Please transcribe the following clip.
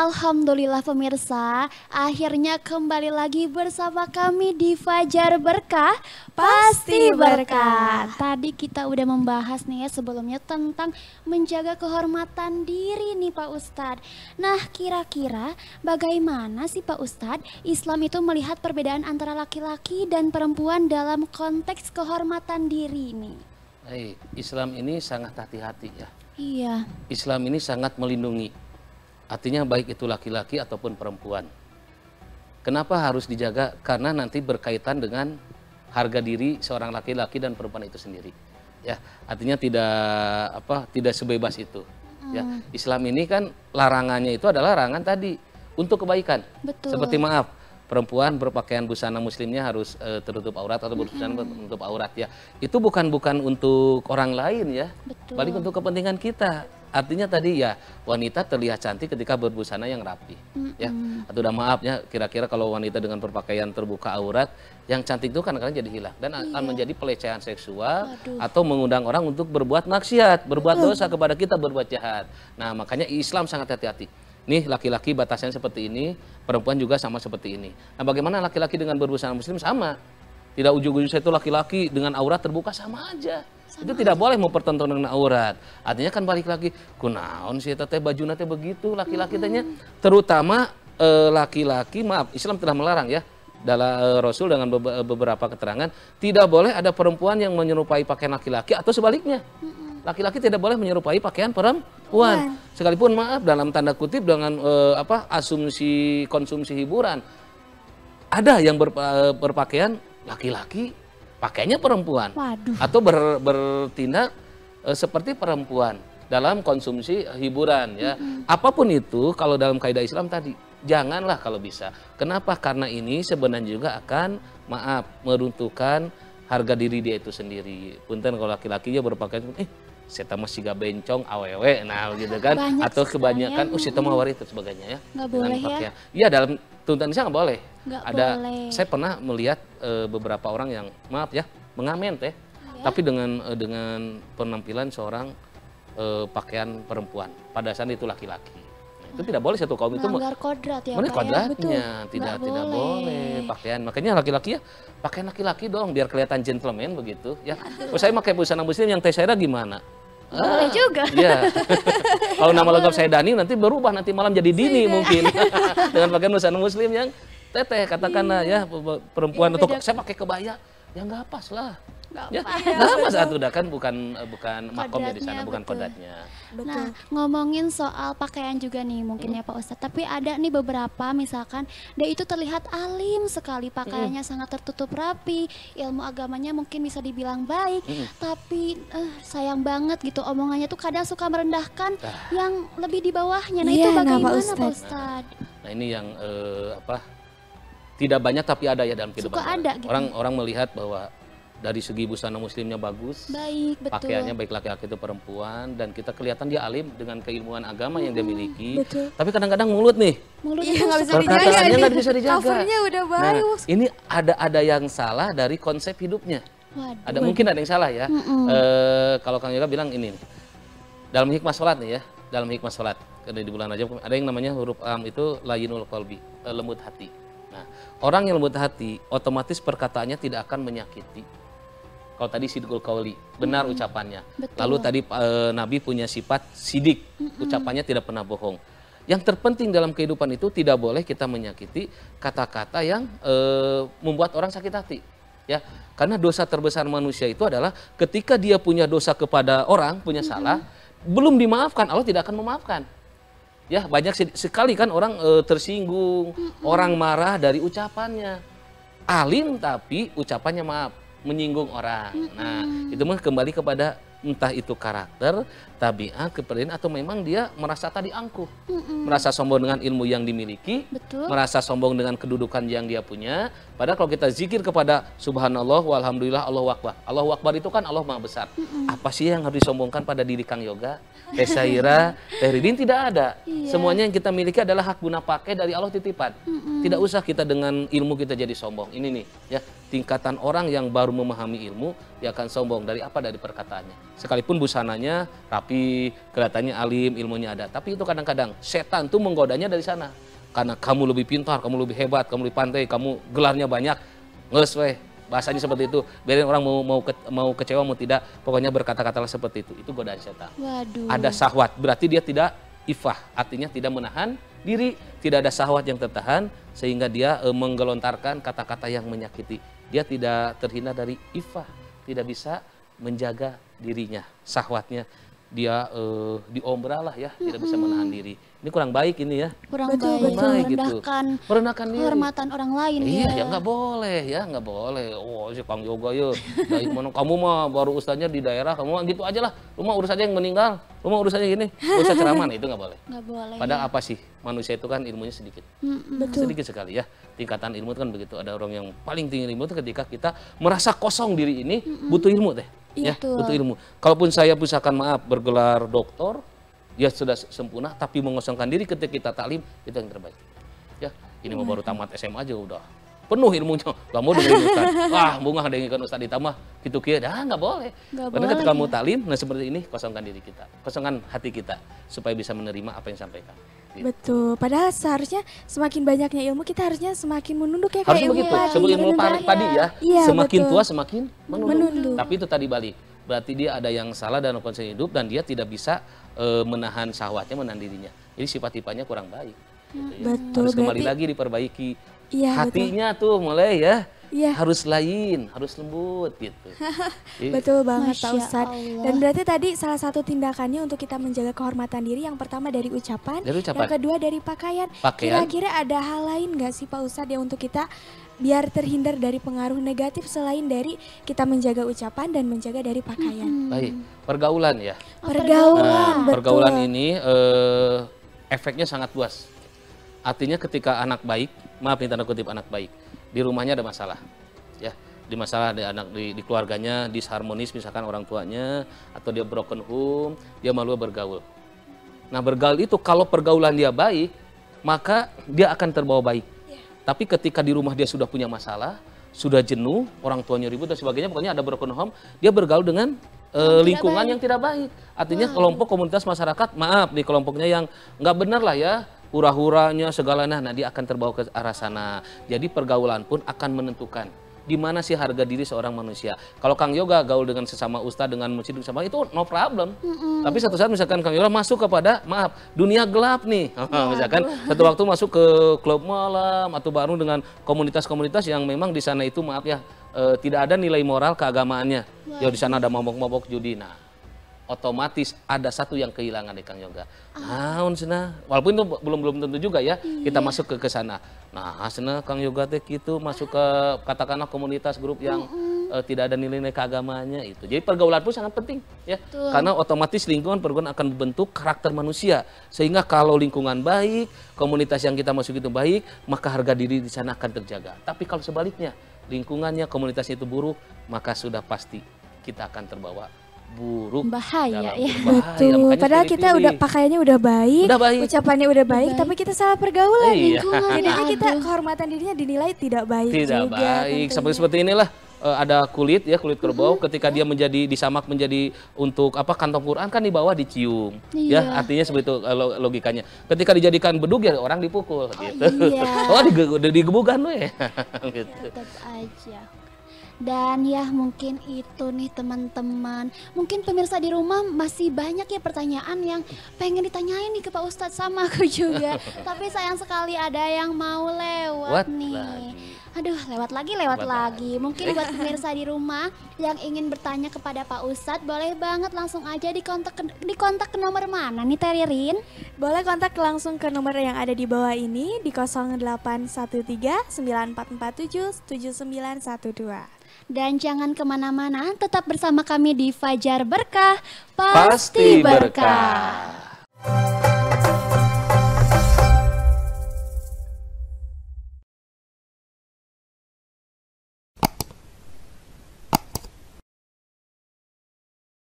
Alhamdulillah pemirsa, akhirnya kembali lagi bersama kami di Fajar Berkah Pasti Berkah. Tadi kita udah membahas nih ya sebelumnya tentang menjaga kehormatan diri nih Pak Ustadz. Nah kira-kira bagaimana sih Pak Ustadz Islam itu melihat perbedaan antara laki-laki dan perempuan dalam konteks kehormatan diri nih? Islam ini sangat hati-hati ya. Iya. Islam ini sangat melindungi Artinya baik itu laki-laki ataupun perempuan. Kenapa harus dijaga? Karena nanti berkaitan dengan harga diri seorang laki-laki dan perempuan itu sendiri. Ya, artinya tidak apa? Tidak sebebas itu. Ya, Islam ini kan larangannya itu adalah larangan tadi untuk kebaikan. Betul. Seperti maaf, perempuan berpakaian busana muslimnya harus e, tertutup aurat atau berpakaian mm -hmm. aurat ya. Itu bukan bukan untuk orang lain ya. Betul. Balik untuk kepentingan kita. Artinya tadi ya wanita terlihat cantik ketika berbusana yang rapi. Mm-hmm. Ya, atau udah maafnya kira-kira kalau wanita dengan perpakaian terbuka aurat yang cantik itu kadang-kadang jadi hilang dan akan iya. menjadi pelecehan seksual Aduh. atau mengundang orang untuk berbuat maksiat, berbuat dosa kepada kita, berbuat jahat. Nah, makanya Islam sangat hati-hati nih laki-laki batasnya seperti ini, perempuan juga sama seperti ini. Nah, bagaimana laki-laki dengan berbusana muslim sama? Tidak ujung-ujung saya itu laki-laki dengan aurat terbuka sama aja. Itu tidak boleh mempertontonkan dengan aurat. Artinya kan balik lagi, kunaon sih teteh baju nate begitu laki-laki tanya. Terutama eh, laki-laki, maaf Islam telah melarang ya dalam eh, Rasul dengan eh, beberapa keterangan tidak boleh ada perempuan yang menyerupai pakaian laki-laki atau sebaliknya. Laki-laki tidak boleh menyerupai pakaian perempuan. Sekalipun maaf dalam tanda kutip dengan e, apa asumsi konsumsi hiburan ada yang berpakaian laki-laki pakainya perempuan Waduh. atau ber, bertindak uh, seperti perempuan dalam konsumsi hiburan ya. Mm -hmm. Apapun itu kalau dalam kaidah Islam tadi janganlah kalau bisa. Kenapa? Karena ini sebenarnya juga akan maaf meruntuhkan harga diri dia itu sendiri. Punten kalau laki-lakinya berpakaian eh saya mah siga bencong awewe nah gitu kan Banyak atau kebanyakan oh uh, seta mah warit dan sebagainya ya nggak boleh pakaian. ya iya dalam tuntutan saya nggak boleh nggak ada boleh. saya pernah melihat e, beberapa orang yang maaf ya mengamen teh ya. tapi dengan e, dengan penampilan seorang e, pakaian perempuan pada saat itu laki-laki nah, itu iya. tidak boleh satu kaum Melanggar itu kodrat ya, ya? kodratnya ya, tidak gak tidak boleh. boleh pakaian makanya laki-laki ya pakaian laki-laki dong biar kelihatan gentleman begitu ya saya pakai busana muslim yang teh saya gimana Ah, juga. Ya, Kalau nama lengkap saya Dani nanti berubah nanti malam jadi Dini Sini. mungkin. Dengan pakaian busana muslim yang teteh katakanlah iya. ya perempuan iya, atau saya pakai kebaya ya nggak pas lah. Nggak ya, apa, ya, Itu udah kan bukan eh, bukan makomnya di sana, bukan betul. kodatnya. Betul. Nah, ngomongin soal pakaian juga nih mungkin ya Pak Ustadz. Tapi ada nih beberapa misalkan dia itu terlihat alim sekali, pakaiannya mm. sangat tertutup rapi, ilmu agamanya mungkin bisa dibilang baik, mm. tapi uh, sayang banget gitu omongannya tuh kadang suka merendahkan nah. yang lebih di bawahnya. Nah, yeah, itu nah, bagaimana Pak Ustadz? Pak Ustadz? Nah, nah, ini yang uh, apa? Tidak banyak tapi ada ya dalam kehidupan suka ada, gitu. orang. Gitu. orang melihat bahwa dari segi busana muslimnya bagus, baik, betul. pakaiannya baik laki-laki itu perempuan dan kita kelihatan dia alim dengan keilmuan agama yang dia miliki. Betul. Tapi kadang-kadang mulut nih, mulut yang nggak bisa dijaga, bisa dijaga. udah baik. Nah, ini ada ada yang salah dari konsep hidupnya. Waduh. Ada mungkin ada yang salah ya. Mm -mm. E, kalau Kang Yoga bilang ini nih, dalam hikmah sholat nih ya, dalam hikmah sholat karena di bulan aja ada yang namanya huruf am itu layinul kolbi, eh, lembut hati. Nah, orang yang lembut hati otomatis perkataannya tidak akan menyakiti kalau tadi sidikul kauli, benar hmm. ucapannya. Betul. Lalu tadi e, Nabi punya sifat sidik, hmm. ucapannya tidak pernah bohong. Yang terpenting dalam kehidupan itu tidak boleh kita menyakiti kata-kata yang e, membuat orang sakit hati. Ya, karena dosa terbesar manusia itu adalah ketika dia punya dosa kepada orang, punya hmm. salah, belum dimaafkan, Allah tidak akan memaafkan. Ya, banyak sekali kan orang e, tersinggung, hmm. orang marah dari ucapannya. Alim tapi ucapannya maaf menyinggung orang. Nah, itu mah kembali kepada entah itu karakter, tabiat, kepribadian atau memang dia merasa tadi angkuh, mm-hmm. merasa sombong dengan ilmu yang dimiliki, Betul. merasa sombong dengan kedudukan yang dia punya. Padahal kalau kita zikir kepada Subhanallah, Alhamdulillah, Allah Akbar. Allah Akbar itu kan Allah Maha Besar. Mm-hmm. Apa sih yang harus disombongkan pada diri Kang Yoga, Teh Saira, Teh Ridin tidak ada. Iya. Semuanya yang kita miliki adalah hak guna pakai dari Allah titipan. Mm-hmm. Tidak usah kita dengan ilmu kita jadi sombong. Ini nih ya tingkatan orang yang baru memahami ilmu dia akan sombong dari apa dari perkataannya sekalipun busananya rapi, kelihatannya alim, ilmunya ada. Tapi itu kadang-kadang setan tuh menggodanya dari sana. Karena kamu lebih pintar, kamu lebih hebat, kamu lebih pantai, kamu gelarnya banyak. Ngeles weh, bahasanya seperti itu. Biarin orang mau mau, ke, mau kecewa mau tidak, pokoknya berkata-katalah seperti itu. Itu godaan setan. Waduh. Ada sahwat, berarti dia tidak ifah, artinya tidak menahan diri, tidak ada sahwat yang tertahan sehingga dia e, menggelontarkan kata-kata yang menyakiti. Dia tidak terhindar dari ifah, tidak bisa menjaga dirinya, sahwatnya dia uh, eh, diombral lah ya, tidak bisa menahan diri. Ini kurang baik ini ya. Kurang betul, baik, betul. baik merendahkan, gitu. merendahkan diri. orang lain. Iya, ya, ya nggak boleh ya, nggak boleh. Oh, si Kang Yoga ya, Baik mana kamu mah baru ustaznya di daerah, kamu mah gitu aja lah. Lu mah urus aja yang meninggal, lu mah urus aja gini, usah ceramah nah, itu nggak boleh. Nggak boleh. Padahal ya. apa sih manusia itu kan ilmunya sedikit, mm, -hmm. sedikit sekali ya. Tingkatan ilmu itu kan begitu. Ada orang yang paling tinggi ilmu itu ketika kita merasa kosong diri ini, mm butuh ilmu deh ya, betul. butuh ilmu. Kalaupun saya misalkan maaf bergelar doktor, ya sudah sempurna, tapi mengosongkan diri ketika kita taklim itu yang terbaik. Ya, ini mau iya. baru tamat SMA aja udah penuh ilmunya kamu dengerin ikan. wah bunga dengerin ustad ditambah gitu kia dah nggak boleh gak karena ketika mau talim, nah seperti ini kosongkan diri kita kosongkan hati kita supaya bisa menerima apa yang disampaikan. gitu. betul padahal seharusnya semakin banyaknya ilmu kita harusnya semakin menunduk ya Harus ya, begitu sebelum ilmu padi, padi ya, ya semakin betul. tua semakin menunduk. menunduk tapi itu tadi balik berarti dia ada yang salah dalam konsep hidup dan dia tidak bisa e, menahan sahwatnya, menahan dirinya jadi sifat-sifatnya kurang baik gitu ya. betul harus kembali berarti... lagi diperbaiki ya, Hatinya betul. tuh mulai ya. Ya. Harus lain, harus lembut gitu. Iya. betul banget Pak Ustaz. Dan berarti tadi salah satu tindakannya untuk kita menjaga kehormatan diri yang pertama dari ucapan, dari ucapan. yang kedua dari pakaian. Kira-kira ada hal lain nggak sih Pak Ustaz ya untuk kita biar terhindar dari pengaruh negatif selain dari kita menjaga ucapan dan menjaga dari pakaian. Hmm. Baik, pergaulan ya. Pergaulan. Nah, Pergaulan ini uh, efeknya sangat luas. Artinya ketika anak baik, maaf ini tanda kutip anak baik, di rumahnya ada masalah. Ya, di masalah di anak di, di keluarganya disharmonis misalkan orang tuanya atau dia broken home, dia malu bergaul. Nah, bergaul itu kalau pergaulan dia baik, maka dia akan terbawa baik. Ya. Tapi ketika di rumah dia sudah punya masalah, sudah jenuh, orang tuanya ribut dan sebagainya, pokoknya ada broken home, dia bergaul dengan uh, lingkungan yang tidak baik. Artinya wow. kelompok komunitas masyarakat, maaf nih kelompoknya yang nggak benar lah ya, hura-huranya segalanya nah dia akan terbawa ke arah sana. Jadi pergaulan pun akan menentukan di mana sih harga diri seorang manusia. Kalau Kang Yoga gaul dengan sesama Ustaz dengan masjid sama itu no problem. Mm-hmm. Tapi satu saat misalkan Kang Yoga masuk kepada maaf dunia gelap nih, ya, misalkan aduh. satu waktu masuk ke klub malam atau baru dengan komunitas-komunitas yang memang di sana itu maaf ya e, tidak ada nilai moral keagamaannya. Ya, ya di sana ada mabok-mabok judi. Nah otomatis ada satu yang kehilangan di Kang Yoga. Ah. Naon nah? walaupun itu belum belum tentu juga ya, iya. kita masuk ke ke sana. Nah, sana Kang Yoga teh gitu masuk ke katakanlah komunitas grup yang mm -mm. Uh, tidak ada nilai-nilai keagamaannya itu. Jadi pergaulan pun sangat penting ya. Betul. Karena otomatis lingkungan pergaulan akan membentuk karakter manusia. Sehingga kalau lingkungan baik, komunitas yang kita masuk itu baik, maka harga diri di sana akan terjaga. Tapi kalau sebaliknya, lingkungannya komunitasnya itu buruk, maka sudah pasti kita akan terbawa buruk bahaya ya betul Makanya padahal kita pilih. udah pakaiannya udah baik, udah baik ucapannya udah baik, baik tapi kita salah pergaulan iya. lingkungan jadinya kita kehormatan dirinya dinilai tidak baik tidak juga, baik seperti seperti inilah uh, ada kulit ya kulit kerbau uh mm-hmm. -huh. ketika dia menjadi disamak menjadi untuk apa kantong Quran kan di bawah dicium ya, iya. ya artinya seperti itu eh, logikanya ketika dijadikan beduk ya orang dipukul oh, gitu iya. oh digebukan lo ya gitu. ya, aja dan ya mungkin itu nih teman-teman Mungkin pemirsa di rumah masih banyak ya pertanyaan yang pengen ditanyain nih ke Pak Ustadz sama aku juga Tapi sayang sekali ada yang mau lewat What nih lagi. Aduh lewat lagi lewat, lewat lagi. lagi Mungkin buat pemirsa di rumah yang ingin bertanya kepada Pak Ustadz Boleh banget langsung aja di kontak, di kontak ke nomor mana nih Teririn? Boleh kontak langsung ke nomor yang ada di bawah ini di 0813 9447 7912 dan jangan kemana-mana, tetap bersama kami di Fajar Berkah, pasti, berkah.